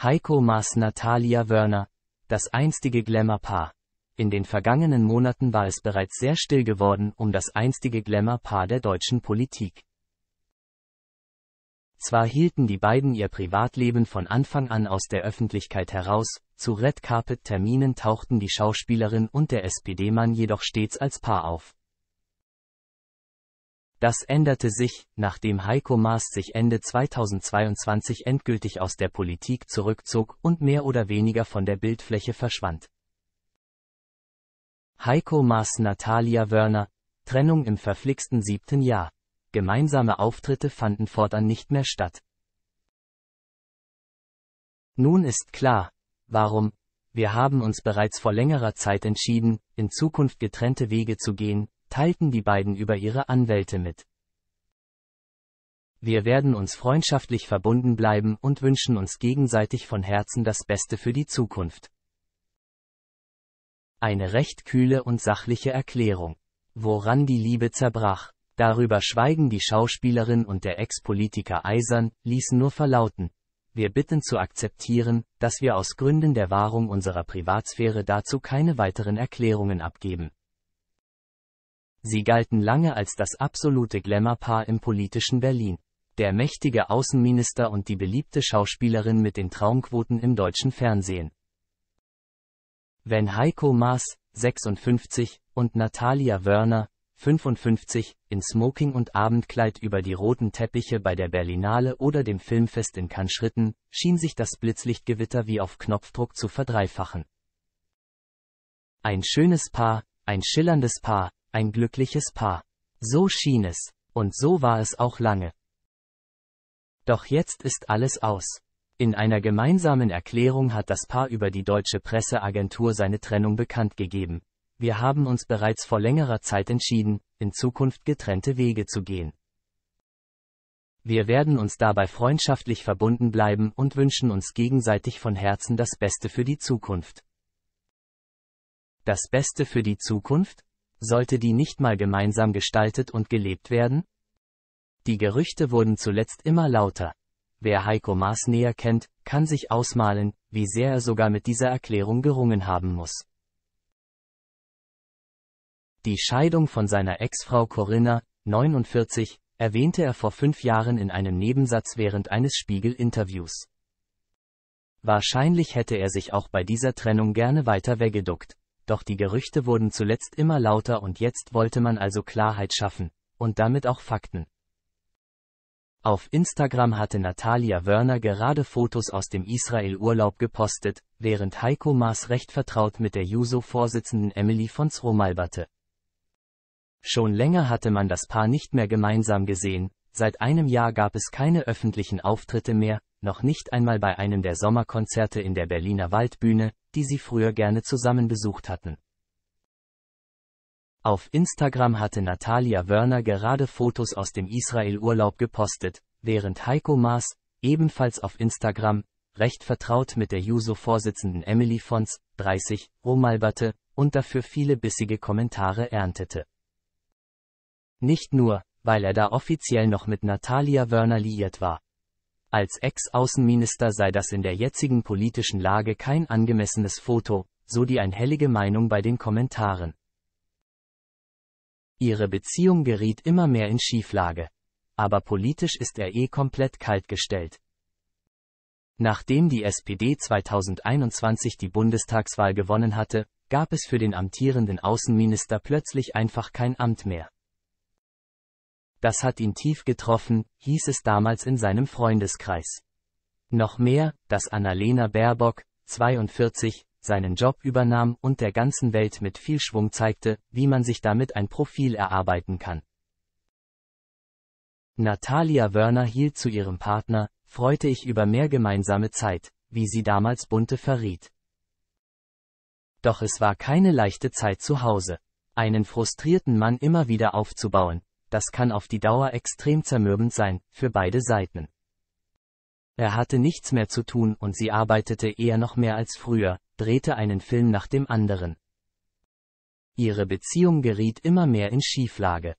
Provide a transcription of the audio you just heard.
Heiko Maas Natalia Wörner, das einstige Glamour-Paar. In den vergangenen Monaten war es bereits sehr still geworden um das einstige Glamour-Paar der deutschen Politik. Zwar hielten die beiden ihr Privatleben von Anfang an aus der Öffentlichkeit heraus, zu Red Carpet-Terminen tauchten die Schauspielerin und der SPD-Mann jedoch stets als Paar auf. Das änderte sich, nachdem Heiko Maas sich Ende 2022 endgültig aus der Politik zurückzog und mehr oder weniger von der Bildfläche verschwand. Heiko Maas Natalia Wörner, Trennung im verflixten siebten Jahr. Gemeinsame Auftritte fanden fortan nicht mehr statt. Nun ist klar, warum, wir haben uns bereits vor längerer Zeit entschieden, in Zukunft getrennte Wege zu gehen, teilten die beiden über ihre Anwälte mit. Wir werden uns freundschaftlich verbunden bleiben und wünschen uns gegenseitig von Herzen das Beste für die Zukunft. Eine recht kühle und sachliche Erklärung. Woran die Liebe zerbrach. Darüber schweigen die Schauspielerin und der Ex-Politiker eisern, ließen nur verlauten. Wir bitten zu akzeptieren, dass wir aus Gründen der Wahrung unserer Privatsphäre dazu keine weiteren Erklärungen abgeben. Sie galten lange als das absolute Glamour-Paar im politischen Berlin. Der mächtige Außenminister und die beliebte Schauspielerin mit den Traumquoten im deutschen Fernsehen. Wenn Heiko Maas, 56, und Natalia Wörner, 55, in Smoking und Abendkleid über die roten Teppiche bei der Berlinale oder dem Filmfest in Cannes schritten, schien sich das Blitzlichtgewitter wie auf Knopfdruck zu verdreifachen. Ein schönes Paar, ein schillerndes Paar, ein glückliches Paar. So schien es, und so war es auch lange. Doch jetzt ist alles aus. In einer gemeinsamen Erklärung hat das Paar über die deutsche Presseagentur seine Trennung bekannt gegeben. Wir haben uns bereits vor längerer Zeit entschieden, in Zukunft getrennte Wege zu gehen. Wir werden uns dabei freundschaftlich verbunden bleiben und wünschen uns gegenseitig von Herzen das Beste für die Zukunft. Das Beste für die Zukunft? sollte die nicht mal gemeinsam gestaltet und gelebt werden? Die Gerüchte wurden zuletzt immer lauter. Wer Heiko Maas näher kennt, kann sich ausmalen, wie sehr er sogar mit dieser Erklärung gerungen haben muss. Die Scheidung von seiner Ex-Frau Corinna, 49, erwähnte er vor fünf Jahren in einem Nebensatz während eines Spiegel-Interviews. Wahrscheinlich hätte er sich auch bei dieser Trennung gerne weiter weggeduckt doch die Gerüchte wurden zuletzt immer lauter und jetzt wollte man also Klarheit schaffen, und damit auch Fakten. Auf Instagram hatte Natalia Wörner gerade Fotos aus dem Israel-Urlaub gepostet, während Heiko Maas recht vertraut mit der JUSO-Vorsitzenden Emily von Zromalberte. Schon länger hatte man das Paar nicht mehr gemeinsam gesehen, seit einem Jahr gab es keine öffentlichen Auftritte mehr, noch nicht einmal bei einem der Sommerkonzerte in der Berliner Waldbühne, die sie früher gerne zusammen besucht hatten. Auf Instagram hatte Natalia Wörner gerade Fotos aus dem Israel-Urlaub gepostet, während Heiko Maas, ebenfalls auf Instagram, recht vertraut mit der Juso-Vorsitzenden Emily Fons, 30, rumalberte und dafür viele bissige Kommentare erntete. Nicht nur, weil er da offiziell noch mit Natalia Wörner liiert war. Als Ex-Außenminister sei das in der jetzigen politischen Lage kein angemessenes Foto, so die einhellige Meinung bei den Kommentaren. Ihre Beziehung geriet immer mehr in Schieflage. Aber politisch ist er eh komplett kaltgestellt. Nachdem die SPD 2021 die Bundestagswahl gewonnen hatte, gab es für den amtierenden Außenminister plötzlich einfach kein Amt mehr das hat ihn tief getroffen, hieß es damals in seinem Freundeskreis. Noch mehr, dass Annalena Baerbock, 42, seinen Job übernahm und der ganzen Welt mit viel Schwung zeigte, wie man sich damit ein Profil erarbeiten kann. Natalia Wörner hielt zu ihrem Partner, freute ich über mehr gemeinsame Zeit, wie sie damals Bunte verriet. Doch es war keine leichte Zeit zu Hause. Einen frustrierten Mann immer wieder aufzubauen, das kann auf die Dauer extrem zermürbend sein, für beide Seiten. Er hatte nichts mehr zu tun und sie arbeitete eher noch mehr als früher, drehte einen Film nach dem anderen. Ihre Beziehung geriet immer mehr in Schieflage.